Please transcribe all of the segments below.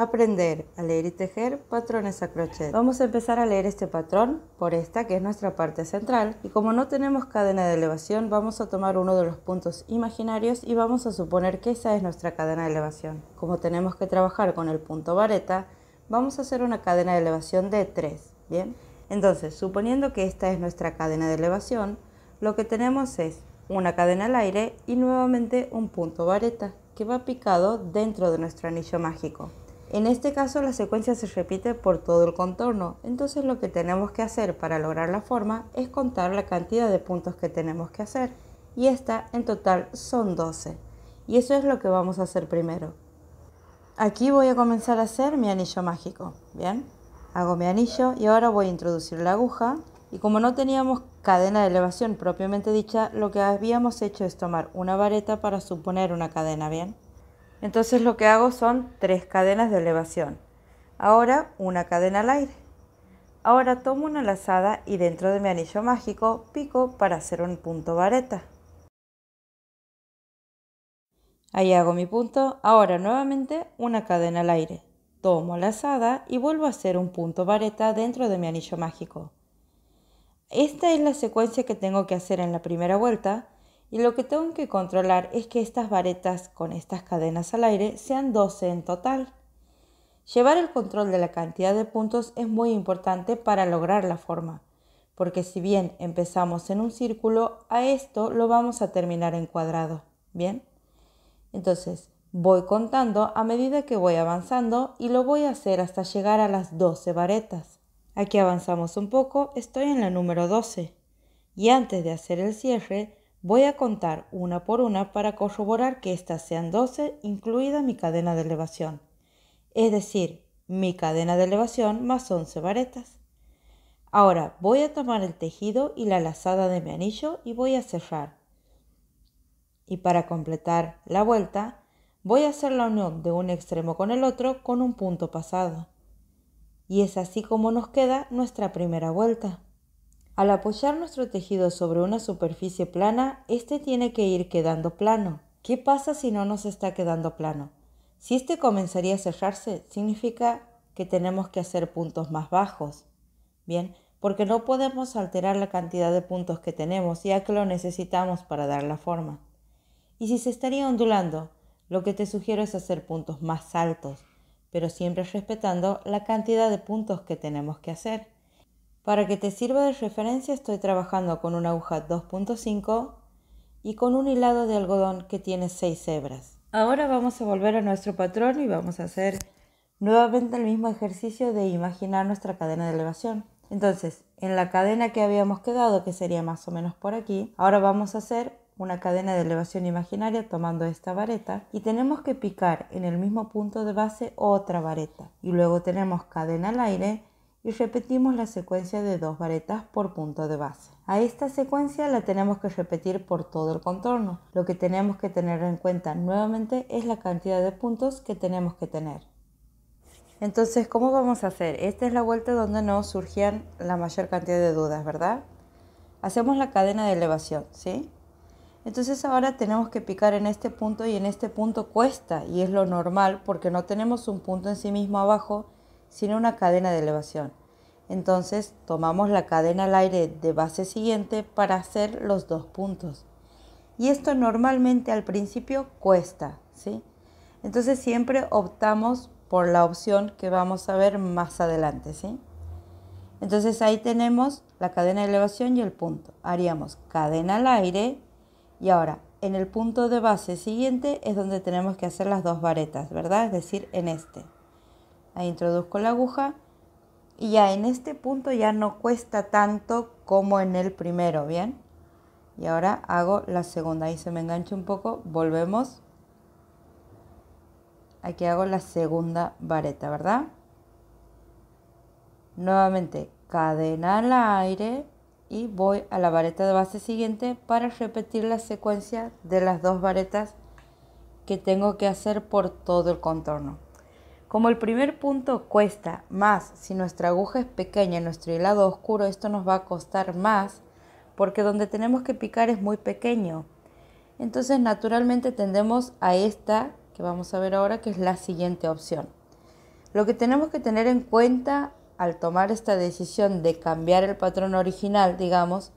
Aprender a leer y tejer patrones a crochet. Vamos a empezar a leer este patrón por esta que es nuestra parte central y como no tenemos cadena de elevación vamos a tomar uno de los puntos imaginarios y vamos a suponer que esa es nuestra cadena de elevación. Como tenemos que trabajar con el punto vareta vamos a hacer una cadena de elevación de 3, ¿bien? Entonces suponiendo que esta es nuestra cadena de elevación lo que tenemos es una cadena al aire y nuevamente un punto vareta que va picado dentro de nuestro anillo mágico. En este caso la secuencia se repite por todo el contorno, entonces lo que tenemos que hacer para lograr la forma es contar la cantidad de puntos que tenemos que hacer, y esta en total son 12, y eso es lo que vamos a hacer primero. Aquí voy a comenzar a hacer mi anillo mágico, ¿bien? Hago mi anillo y ahora voy a introducir la aguja, y como no teníamos cadena de elevación propiamente dicha, lo que habíamos hecho es tomar una vareta para suponer una cadena, ¿bien? Entonces lo que hago son tres cadenas de elevación. Ahora una cadena al aire. Ahora tomo una lazada y dentro de mi anillo mágico pico para hacer un punto vareta. Ahí hago mi punto. Ahora nuevamente una cadena al aire. Tomo lazada y vuelvo a hacer un punto vareta dentro de mi anillo mágico. Esta es la secuencia que tengo que hacer en la primera vuelta y lo que tengo que controlar es que estas varetas con estas cadenas al aire sean 12 en total. Llevar el control de la cantidad de puntos es muy importante para lograr la forma, porque si bien empezamos en un círculo, a esto lo vamos a terminar en cuadrado. ¿Bien? Entonces, voy contando a medida que voy avanzando y lo voy a hacer hasta llegar a las 12 varetas. Aquí avanzamos un poco, estoy en la número 12. Y antes de hacer el cierre, Voy a contar una por una para corroborar que estas sean 12, incluida mi cadena de elevación. Es decir, mi cadena de elevación más 11 varetas. Ahora voy a tomar el tejido y la lazada de mi anillo y voy a cerrar. Y para completar la vuelta, voy a hacer la unión de un extremo con el otro con un punto pasado. Y es así como nos queda nuestra primera vuelta. Al apoyar nuestro tejido sobre una superficie plana, este tiene que ir quedando plano. ¿Qué pasa si no nos está quedando plano? Si este comenzaría a cerrarse, significa que tenemos que hacer puntos más bajos. Bien, porque no podemos alterar la cantidad de puntos que tenemos, ya que lo necesitamos para dar la forma. Y si se estaría ondulando, lo que te sugiero es hacer puntos más altos, pero siempre respetando la cantidad de puntos que tenemos que hacer. Para que te sirva de referencia estoy trabajando con una aguja 2.5 y con un hilado de algodón que tiene 6 hebras. Ahora vamos a volver a nuestro patrón y vamos a hacer nuevamente el mismo ejercicio de imaginar nuestra cadena de elevación. Entonces, en la cadena que habíamos quedado, que sería más o menos por aquí, ahora vamos a hacer una cadena de elevación imaginaria tomando esta vareta y tenemos que picar en el mismo punto de base otra vareta y luego tenemos cadena al aire y repetimos la secuencia de dos varetas por punto de base. A esta secuencia la tenemos que repetir por todo el contorno. Lo que tenemos que tener en cuenta nuevamente es la cantidad de puntos que tenemos que tener. Entonces, ¿cómo vamos a hacer? Esta es la vuelta donde nos surgían la mayor cantidad de dudas, ¿verdad? Hacemos la cadena de elevación, ¿sí? Entonces ahora tenemos que picar en este punto y en este punto cuesta y es lo normal porque no tenemos un punto en sí mismo abajo sino una cadena de elevación. Entonces tomamos la cadena al aire de base siguiente para hacer los dos puntos. Y esto normalmente al principio cuesta, ¿sí? Entonces siempre optamos por la opción que vamos a ver más adelante, Entonces ahí tenemos la cadena de elevación y el punto. Haríamos cadena al aire y ahora en el punto de base siguiente es donde tenemos que hacer las dos varetas, ¿verdad? Es decir, en este. Ahí introduzco la aguja y ya en este punto ya no cuesta tanto como en el primero, ¿bien? Y ahora hago la segunda, ahí se me engancha un poco, volvemos. Aquí hago la segunda vareta, ¿verdad? Nuevamente, cadena al aire y voy a la vareta de base siguiente para repetir la secuencia de las dos varetas que tengo que hacer por todo el contorno. Como el primer punto cuesta más, si nuestra aguja es pequeña y nuestro hilado oscuro, esto nos va a costar más porque donde tenemos que picar es muy pequeño. Entonces naturalmente tendemos a esta que vamos a ver ahora que es la siguiente opción. Lo que tenemos que tener en cuenta al tomar esta decisión de cambiar el patrón original, digamos,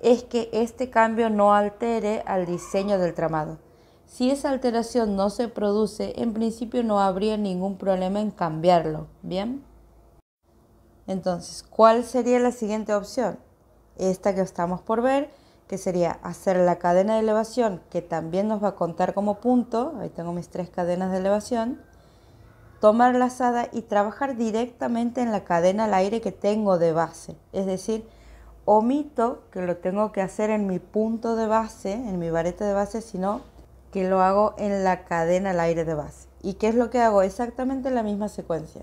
es que este cambio no altere al diseño del tramado. Si esa alteración no se produce, en principio no habría ningún problema en cambiarlo, ¿bien? Entonces, ¿cuál sería la siguiente opción? Esta que estamos por ver, que sería hacer la cadena de elevación, que también nos va a contar como punto, ahí tengo mis tres cadenas de elevación, tomar la lazada y trabajar directamente en la cadena al aire que tengo de base, es decir, omito que lo tengo que hacer en mi punto de base, en mi vareta de base, sino que lo hago en la cadena al aire de base. ¿Y qué es lo que hago? Exactamente la misma secuencia.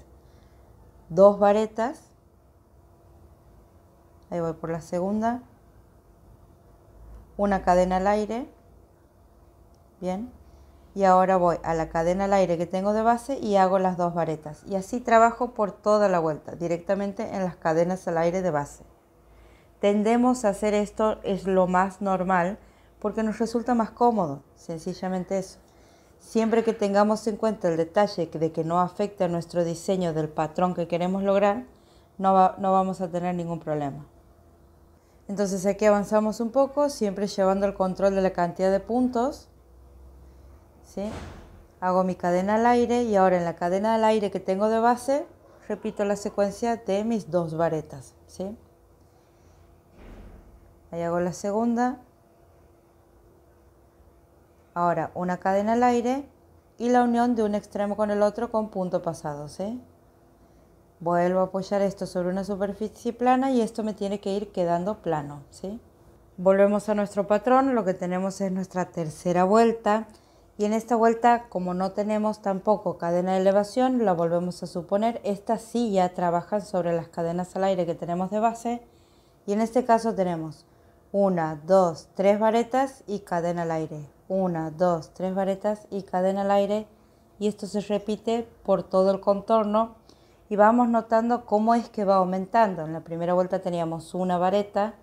Dos varetas. Ahí voy por la segunda. Una cadena al aire. Bien. Y ahora voy a la cadena al aire que tengo de base y hago las dos varetas. Y así trabajo por toda la vuelta, directamente en las cadenas al aire de base. Tendemos a hacer esto, es lo más normal porque nos resulta más cómodo, sencillamente eso. Siempre que tengamos en cuenta el detalle de que no afecta a nuestro diseño del patrón que queremos lograr, no, no vamos a tener ningún problema. Entonces aquí avanzamos un poco, siempre llevando el control de la cantidad de puntos. ¿sí? Hago mi cadena al aire y ahora en la cadena al aire que tengo de base, repito la secuencia de mis dos varetas. ¿sí? Ahí hago la segunda, Ahora, una cadena al aire y la unión de un extremo con el otro con punto pasado, ¿sí? ¿eh? Vuelvo a apoyar esto sobre una superficie plana y esto me tiene que ir quedando plano, ¿sí? Volvemos a nuestro patrón, lo que tenemos es nuestra tercera vuelta y en esta vuelta, como no tenemos tampoco cadena de elevación, la volvemos a suponer, esta sí ya trabajan sobre las cadenas al aire que tenemos de base y en este caso tenemos una, dos, tres varetas y cadena al aire una, dos, tres varetas y cadena al aire y esto se repite por todo el contorno y vamos notando cómo es que va aumentando. En la primera vuelta teníamos una vareta,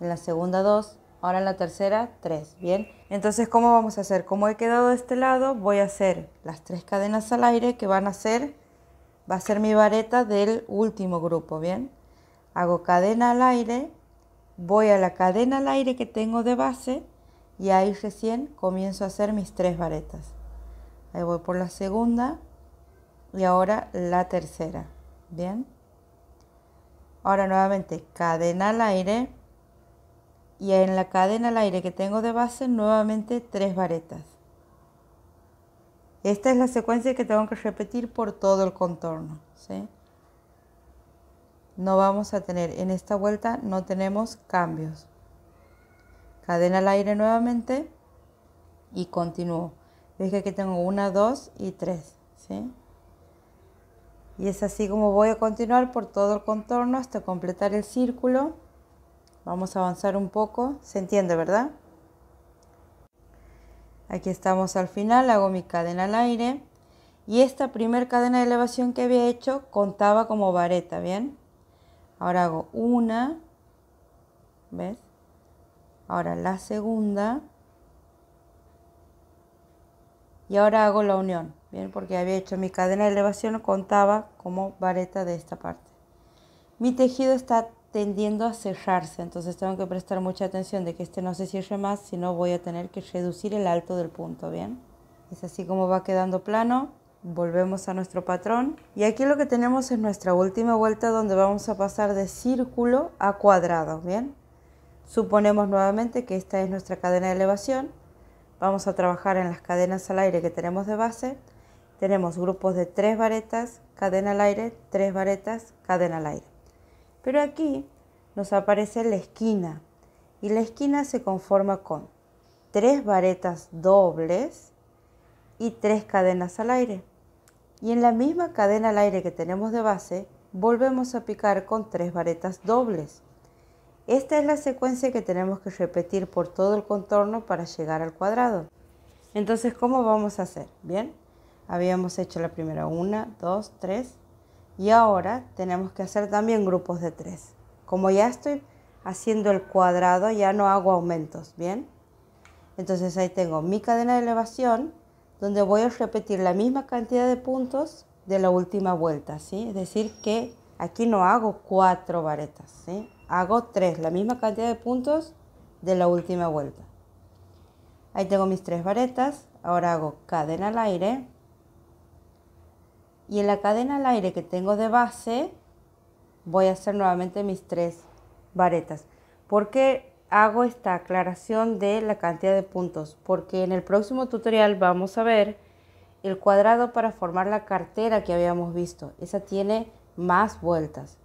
en la segunda dos, ahora en la tercera tres, ¿bien? Entonces, ¿cómo vamos a hacer? Como he quedado de este lado, voy a hacer las tres cadenas al aire que van a ser, va a ser mi vareta del último grupo, ¿bien? Hago cadena al aire, voy a la cadena al aire que tengo de base, y ahí recién comienzo a hacer mis tres varetas. Ahí voy por la segunda y ahora la tercera. Bien. Ahora nuevamente cadena al aire y en la cadena al aire que tengo de base nuevamente tres varetas. Esta es la secuencia que tengo que repetir por todo el contorno. No vamos a tener, en esta vuelta no tenemos cambios cadena al aire nuevamente y continúo. Ves que aquí tengo una, dos y tres, ¿sí? Y es así como voy a continuar por todo el contorno hasta completar el círculo. Vamos a avanzar un poco, se entiende, ¿verdad? Aquí estamos al final, hago mi cadena al aire. Y esta primer cadena de elevación que había hecho contaba como vareta, ¿bien? Ahora hago una, ¿ves? Ahora la segunda. Y ahora hago la unión, ¿bien? Porque había hecho mi cadena de elevación, contaba como vareta de esta parte. Mi tejido está tendiendo a cerrarse, entonces tengo que prestar mucha atención de que este no se cierre más, si no voy a tener que reducir el alto del punto, ¿bien? Es así como va quedando plano. Volvemos a nuestro patrón y aquí lo que tenemos es nuestra última vuelta donde vamos a pasar de círculo a cuadrado, ¿bien? Suponemos nuevamente que esta es nuestra cadena de elevación. Vamos a trabajar en las cadenas al aire que tenemos de base. Tenemos grupos de tres varetas, cadena al aire, tres varetas, cadena al aire. Pero aquí nos aparece la esquina y la esquina se conforma con tres varetas dobles y tres cadenas al aire. Y en la misma cadena al aire que tenemos de base, volvemos a picar con tres varetas dobles esta es la secuencia que tenemos que repetir por todo el contorno para llegar al cuadrado. Entonces, ¿cómo vamos a hacer? Bien, habíamos hecho la primera 1, 2, 3 y ahora tenemos que hacer también grupos de 3. Como ya estoy haciendo el cuadrado, ya no hago aumentos, ¿bien? Entonces ahí tengo mi cadena de elevación, donde voy a repetir la misma cantidad de puntos de la última vuelta, ¿sí? Es decir, que aquí no hago cuatro varetas, ¿sí? hago tres la misma cantidad de puntos de la última vuelta. Ahí tengo mis tres varetas, ahora hago cadena al aire. Y en la cadena al aire que tengo de base, voy a hacer nuevamente mis tres varetas. ¿Por qué hago esta aclaración de la cantidad de puntos? Porque en el próximo tutorial vamos a ver el cuadrado para formar la cartera que habíamos visto. Esa tiene más vueltas.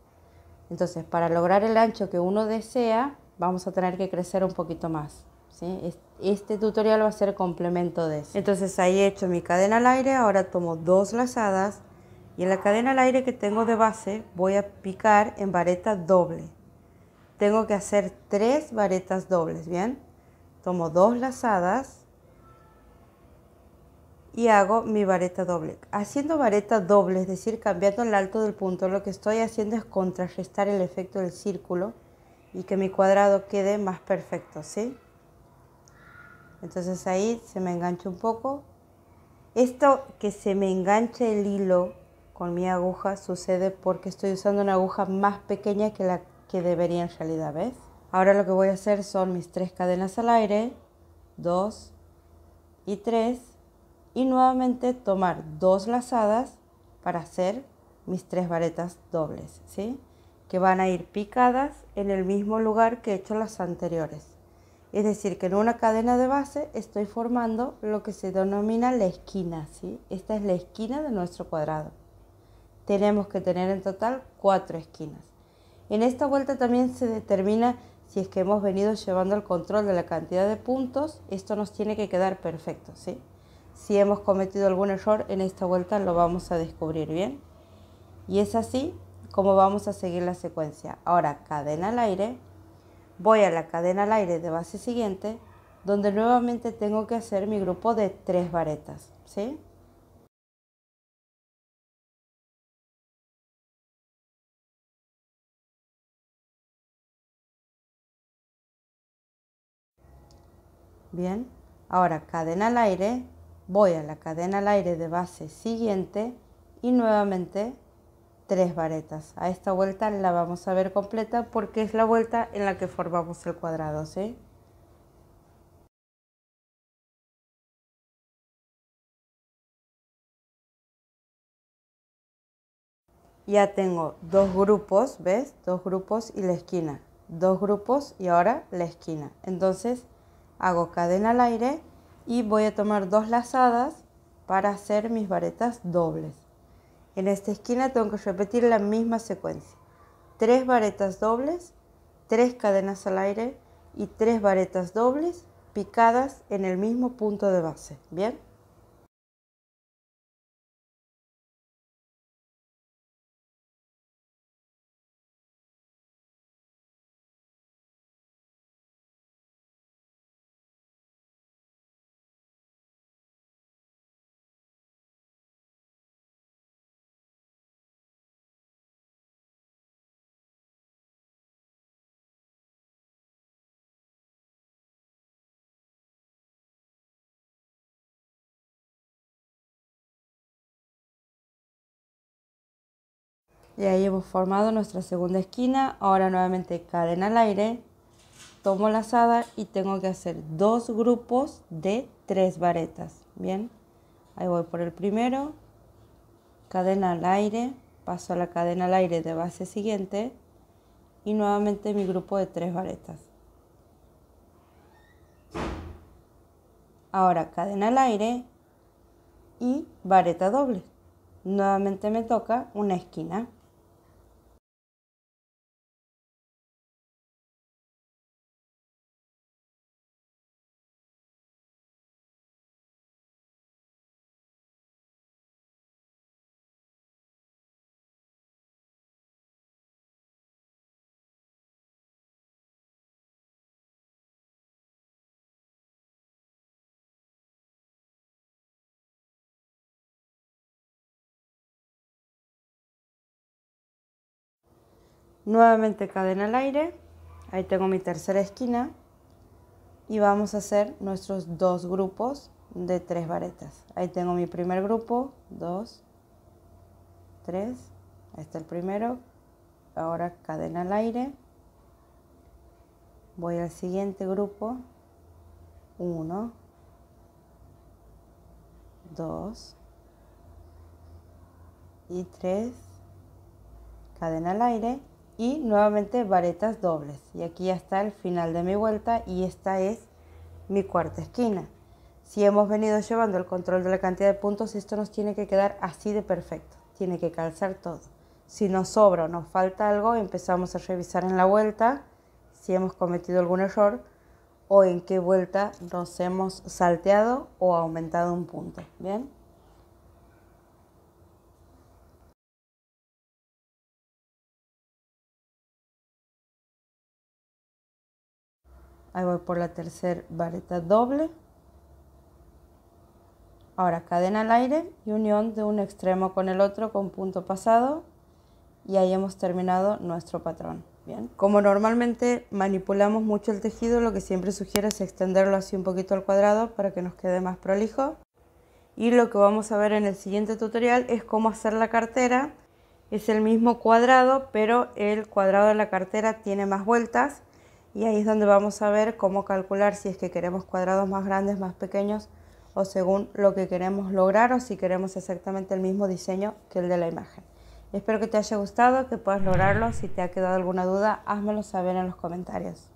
Entonces, para lograr el ancho que uno desea, vamos a tener que crecer un poquito más. Este tutorial va a ser complemento de eso. Entonces ahí he hecho mi cadena al aire, ahora tomo dos lazadas y en la cadena al aire que tengo de base voy a picar en vareta doble. Tengo que hacer tres varetas dobles, ¿bien? Tomo dos lazadas y hago mi vareta doble. Haciendo vareta doble, es decir, cambiando el alto del punto, lo que estoy haciendo es contrarrestar el efecto del círculo y que mi cuadrado quede más perfecto, ¿sí? Entonces ahí se me engancha un poco. Esto que se me enganche el hilo con mi aguja sucede porque estoy usando una aguja más pequeña que la que debería en realidad, ¿ves? Ahora lo que voy a hacer son mis tres cadenas al aire, dos y tres y nuevamente tomar dos lazadas para hacer mis tres varetas dobles, ¿sí? que van a ir picadas en el mismo lugar que he hecho las anteriores. Es decir, que en una cadena de base estoy formando lo que se denomina la esquina. ¿sí? Esta es la esquina de nuestro cuadrado. Tenemos que tener en total cuatro esquinas. En esta vuelta también se determina si es que hemos venido llevando el control de la cantidad de puntos. Esto nos tiene que quedar perfecto. ¿sí? Si hemos cometido algún error en esta vuelta lo vamos a descubrir bien. Y es así como vamos a seguir la secuencia. Ahora cadena al aire. Voy a la cadena al aire de base siguiente donde nuevamente tengo que hacer mi grupo de tres varetas. ¿Sí? Bien, ahora cadena al aire, voy a la cadena al aire de base siguiente y nuevamente tres varetas. A esta vuelta la vamos a ver completa porque es la vuelta en la que formamos el cuadrado, ¿sí? Ya tengo dos grupos, ¿ves? Dos grupos y la esquina. Dos grupos y ahora la esquina. Entonces hago cadena al aire y voy a tomar dos lazadas para hacer mis varetas dobles. En esta esquina tengo que repetir la misma secuencia. Tres varetas dobles, tres cadenas al aire y tres varetas dobles picadas en el mismo punto de base. Bien. Y ahí hemos formado nuestra segunda esquina. Ahora nuevamente cadena al aire. Tomo la lazada y tengo que hacer dos grupos de tres varetas. Bien, ahí voy por el primero. Cadena al aire. Paso a la cadena al aire de base siguiente. Y nuevamente mi grupo de tres varetas. Ahora cadena al aire y vareta doble. Nuevamente me toca una esquina. Nuevamente cadena al aire. Ahí tengo mi tercera esquina. Y vamos a hacer nuestros dos grupos de tres varetas. Ahí tengo mi primer grupo. Dos. Tres. Ahí está el primero. Ahora cadena al aire. Voy al siguiente grupo. Uno. Dos. Y tres. Cadena al aire y nuevamente varetas dobles y aquí ya está el final de mi vuelta y esta es mi cuarta esquina si hemos venido llevando el control de la cantidad de puntos esto nos tiene que quedar así de perfecto tiene que calzar todo si nos sobra o nos falta algo empezamos a revisar en la vuelta si hemos cometido algún error o en qué vuelta nos hemos salteado o aumentado un punto bien Ahí voy por la tercera vareta doble. Ahora cadena al aire y unión de un extremo con el otro con punto pasado. Y ahí hemos terminado nuestro patrón. Bien. Como normalmente manipulamos mucho el tejido, lo que siempre sugiero es extenderlo así un poquito al cuadrado para que nos quede más prolijo. Y lo que vamos a ver en el siguiente tutorial es cómo hacer la cartera. Es el mismo cuadrado, pero el cuadrado de la cartera tiene más vueltas y ahí es donde vamos a ver cómo calcular si es que queremos cuadrados más grandes, más pequeños o según lo que queremos lograr o si queremos exactamente el mismo diseño que el de la imagen. Espero que te haya gustado, que puedas lograrlo. Si te ha quedado alguna duda, házmelo saber en los comentarios.